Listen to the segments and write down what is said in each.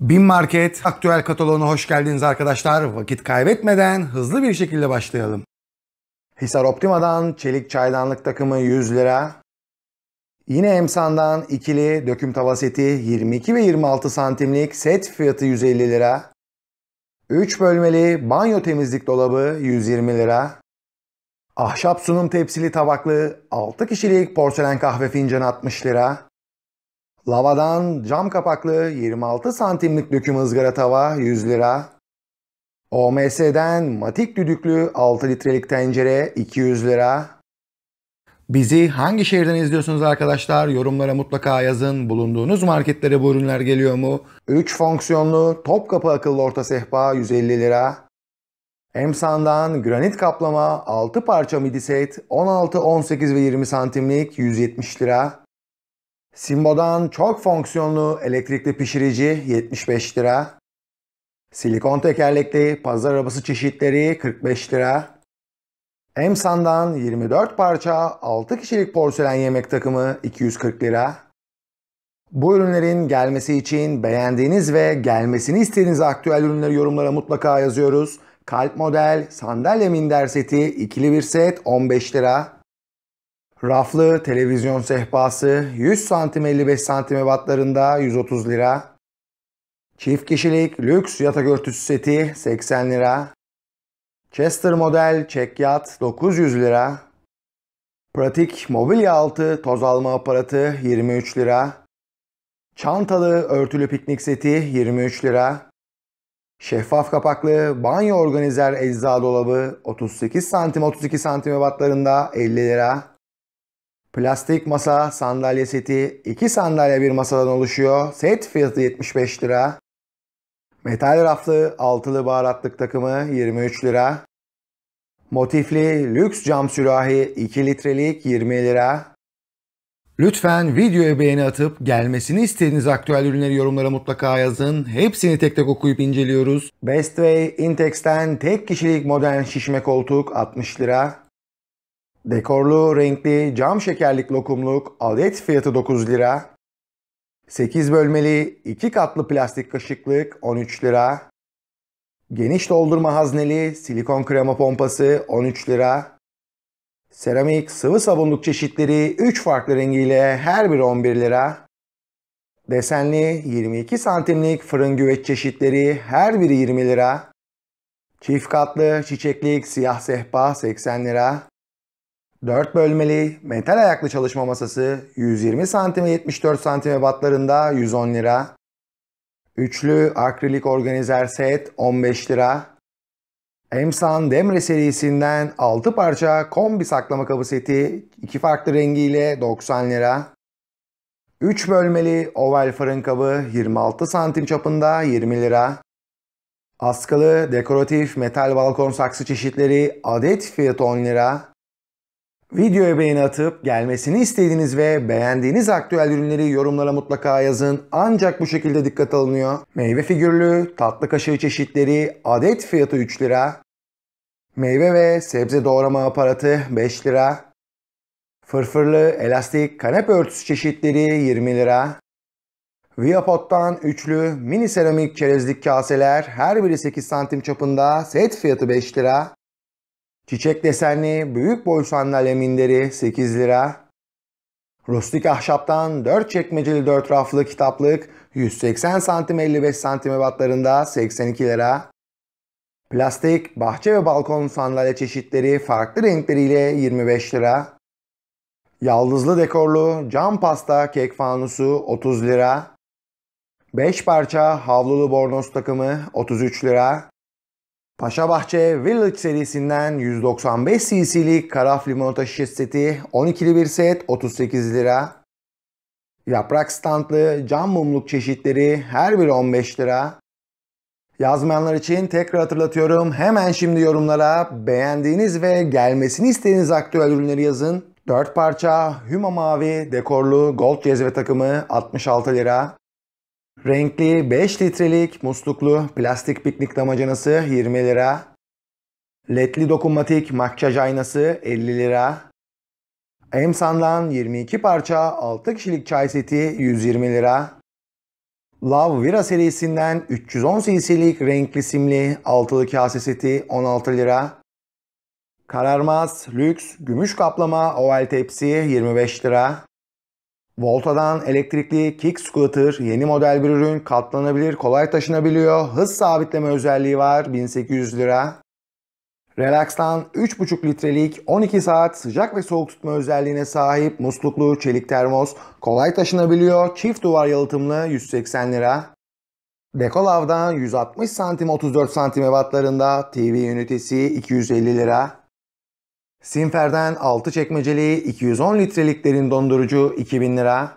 Bin Market aktüel kataloğuna hoş geldiniz arkadaşlar. Vakit kaybetmeden hızlı bir şekilde başlayalım. Hisar Optima'dan çelik çaydanlık takımı 100 lira. Yine Emsan'dan ikili döküm tava seti 22 ve 26 santimlik set fiyatı 150 lira. 3 bölmeli banyo temizlik dolabı 120 lira. Ahşap sunum tepsili tabaklı 6 kişilik porselen kahve fincanı 60 lira. Lavadan cam kapaklı 26 santimlik döküm ızgara tava 100 lira. OMS'den matik düdüklü 6 litrelik tencere 200 lira. Bizi hangi şehirden izliyorsunuz arkadaşlar? Yorumlara mutlaka yazın. Bulunduğunuz marketlere bu ürünler geliyor mu? 3 fonksiyonlu top Topkapı akıllı orta sehpa 150 lira. Emsan'dan granit kaplama 6 parça midi set 16, 18 ve 20 santimlik 170 lira. Simbo'dan çok fonksiyonlu elektrikli pişirici 75 lira. Silikon tekerlekli pazar arabası çeşitleri 45 lira. Emsan'dan 24 parça 6 kişilik porselen yemek takımı 240 lira. Bu ürünlerin gelmesi için beğendiğiniz ve gelmesini istediğiniz aktüel ürünleri yorumlara mutlaka yazıyoruz. Kalp model sandalye minder seti ikili bir set 15 lira. Raflı televizyon sehpası 100 santim 55 santim batlarında 130 lira. Çift kişilik lüks yatak örtüsü seti 80 lira. Chester model çek yat 900 lira. Pratik mobilya altı toz alma aparatı 23 lira. Çantalı örtülü piknik seti 23 lira. Şeffaf kapaklı banyo organizer ecza dolabı 38 santim 32 santim batlarında 50 lira. Plastik masa sandalye seti 2 sandalye bir masadan oluşuyor. Set fiyatı 75 lira. Metal raflı altılı baharatlık takımı 23 lira. Motifli lüks cam sürahi 2 litrelik 20 lira. Lütfen videoya beğeni atıp gelmesini istediğiniz aktüel ürünleri yorumlara mutlaka yazın. Hepsini tek tek okuyup inceliyoruz. Bestway Intex'ten tek kişilik modern şişme koltuk 60 lira. Dekorlu, renkli, cam şekerlik lokumluk adet fiyatı 9 lira. 8 bölmeli, 2 katlı plastik kaşıklık 13 lira. Geniş doldurma hazneli silikon krema pompası 13 lira. Seramik sıvı sabunluk çeşitleri 3 farklı rengiyle her biri 11 lira. Desenli 22 santimlik fırın güveç çeşitleri her biri 20 lira. Çift katlı çiçeklik siyah sehpa 80 lira. 4 bölmeli metal ayaklı çalışma masası 120 cm 74 cm batlarında 110 lira. Üçlü akrilik organizer set 15 lira. Emsan Demre serisinden 6 parça kombi saklama kabı seti iki farklı rengiyle 90 lira. 3 bölmeli oval fırın kabı 26 santim çapında 20 lira. Askılı dekoratif metal balkon saksı çeşitleri adet fiyatı 10 lira. Videoya beğen atıp gelmesini istediğiniz ve beğendiğiniz aktüel ürünleri yorumlara mutlaka yazın. Ancak bu şekilde dikkat alınıyor. Meyve figürlü, tatlı kaşığı çeşitleri adet fiyatı 3 lira. Meyve ve sebze doğrama aparatı 5 lira. Fırfırlı elastik kanepe örtüsü çeşitleri 20 lira. Viapot'tan üçlü mini seramik çerezlik kaseler her biri 8 santim çapında set fiyatı 5 lira. Çiçek desenli büyük boy sandalye minderi 8 lira. Rustik ahşaptan 4 çekmeceli 4 raflı kitaplık 180 santim 55 santim ebatlarında 82 lira. Plastik, bahçe ve balkon sandalye çeşitleri farklı renkleriyle 25 lira. Yaldızlı dekorlu cam pasta kek fanusu 30 lira. 5 parça havlulu bornoz takımı 33 lira. Paşabahçe Village serisinden 195 cc'lik karaf limonata şişe seti 12'li bir set 38 lira. Yaprak standlı cam mumluk çeşitleri her biri 15 lira. Yazmayanlar için tekrar hatırlatıyorum. Hemen şimdi yorumlara beğendiğiniz ve gelmesini istediğiniz aktüel ürünleri yazın. 4 parça Hüma Mavi dekorlu gold cezve takımı 66 lira. Renkli 5 litrelik musluklu plastik piknik damacanası 20 lira. LED'li dokunmatik makyaj aynası 50 lira. Emsan'dan 22 parça 6 kişilik çay seti 120 lira. Love Vira serisinden 310 cc'lik renkli simli 6'lı kase seti 16 lira. Kararmaz, lüks, gümüş kaplama oval tepsi 25 lira. Volta'dan elektrikli kick scooter yeni model bir ürün katlanabilir kolay taşınabiliyor. Hız sabitleme özelliği var 1800 lira. Relax'tan 3,5 litrelik 12 saat sıcak ve soğuk tutma özelliğine sahip musluklu çelik termos kolay taşınabiliyor. Çift duvar yalıtımlı 180 lira. Dekolav'dan 160 santim 34 santim ebatlarında TV ünitesi 250 lira. Sinfer'den 6 çekmeceli 210 litrelik derin dondurucu 2000 lira.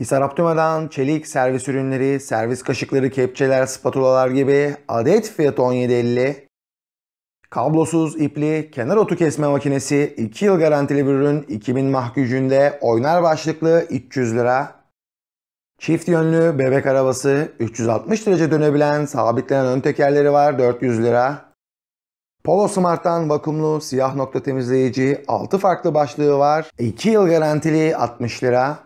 Hisar Optima'dan çelik servis ürünleri, servis kaşıkları, kepçeler, spatulalar gibi adet fiyatı 17.50. Kablosuz ipli kenar otu kesme makinesi 2 yıl garantili bir ürün 2000 mah gücünde oynar başlıklı 300 lira. Çift yönlü bebek arabası 360 derece dönebilen sabitlenen ön tekerleri var 400 lira. Polo Smart'tan vakumlu siyah nokta temizleyici 6 farklı başlığı var. 2 yıl garantili 60 lira.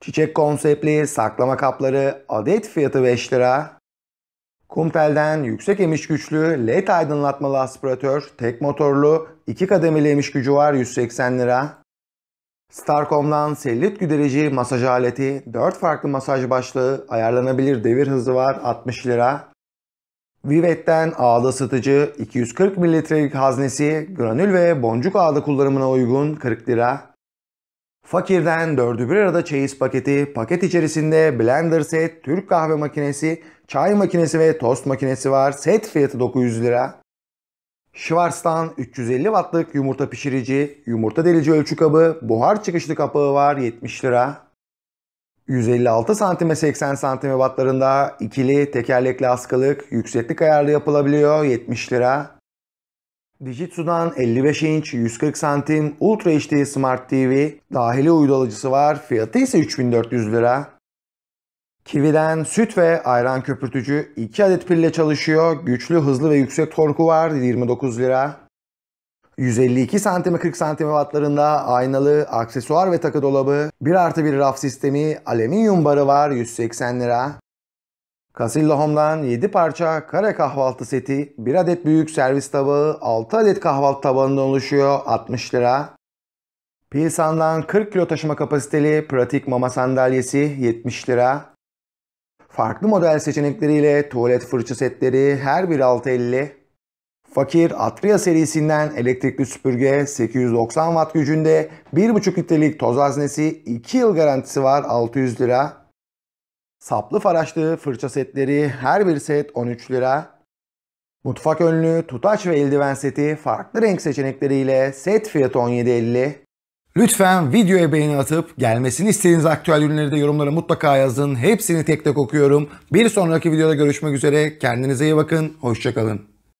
Çiçek konseptli saklama kapları adet fiyatı 5 lira. Kumtel'den yüksek emiş güçlü LED aydınlatmalı aspiratör tek motorlu 2 kademeli emiş gücü var 180 lira. Starcom'dan selülit güderici masaj aleti, 4 farklı masaj başlığı, ayarlanabilir devir hızı var 60 lira. Vivet'ten ağda satıcı 240 mililitrelik haznesi granül ve boncuk ağda kullanımına uygun 40 lira. Fakir'den 4'ü bir arada çeyiz paketi, paket içerisinde blender set, Türk kahve makinesi, çay makinesi ve tost makinesi var. Set fiyatı 900 lira. Schwarz'tan 350 wattlık yumurta pişirici, yumurta delici ölçü kabı, buhar çıkışlı kapağı var 70 lira. 156 santime 80 santime wattlarında ikili tekerlekli askılık yükseklik ayarlı yapılabiliyor 70 lira. Digitsu'dan 55 inç 140 santim Ultra HD Smart TV dahili uydalıcısı var. Fiyatı ise 3400 lira. Kiwi'den süt ve ayran köpürtücü 2 adet pille çalışıyor. Güçlü, hızlı ve yüksek torku var. 29 lira. 152 santime 40 santime wattlarında aynalı aksesuar ve takı dolabı. 1 artı 1 raf sistemi alüminyum barı var 180 lira. Casilla Home'dan 7 parça kare kahvaltı seti, 1 adet büyük servis tabağı, 6 adet kahvaltı tabağından oluşuyor 60 lira. Pilsan'dan 40 kilo taşıma kapasiteli pratik mama sandalyesi 70 lira. Farklı model seçenekleriyle tuvalet fırça setleri her bir 6.50. Fakir Atria serisinden elektrikli süpürge 890 watt gücünde 1,5 litrelik toz haznesi 2 yıl garantisi var 600 lira. Saplı faraşlı fırça setleri her bir set 13 lira. Mutfak önlü tutaç ve eldiven seti farklı renk seçenekleriyle set fiyatı 17.50. Lütfen videoya beğeni atıp gelmesini istediğiniz aktüel ürünleri de yorumlara mutlaka yazın. Hepsini tek tek okuyorum. Bir sonraki videoda görüşmek üzere. Kendinize iyi bakın. Hoşçakalın.